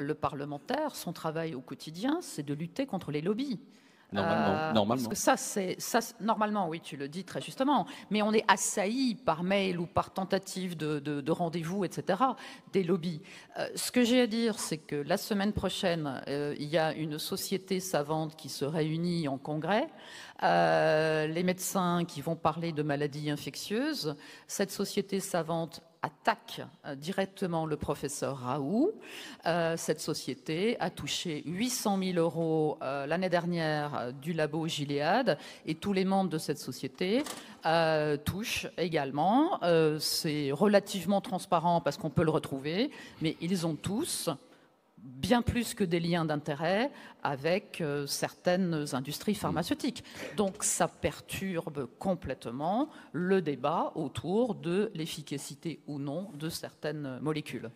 le parlementaire, son travail au quotidien, c'est de lutter contre les lobbies. Normalement, euh, normalement. ça, c'est ça, normalement, oui, tu le dis très justement. Mais on est assailli par mail ou par tentative de, rendez-vous, etc. Des lobbies. Euh, ce que j'ai à dire, c'est que la semaine prochaine, euh, il y a une société savante qui se réunit en congrès. les médecins qui vont parler de maladies infectieuses. Cette société savante attaque euh, directement le professeur Raoult. Euh, cette société a touché 800 000 euros euh, l'année dernière du labo Gilead et tous les membres de cette société touchent également. C'est relativement transparent parce qu'on peut le retrouver, mais ils ont tous bien plus que des liens d'intérêt avec euh, certaines industries mm. pharmaceutiques. Donc ça perturbe complètement le débat autour de l'efficacité ou non de certaines molécules.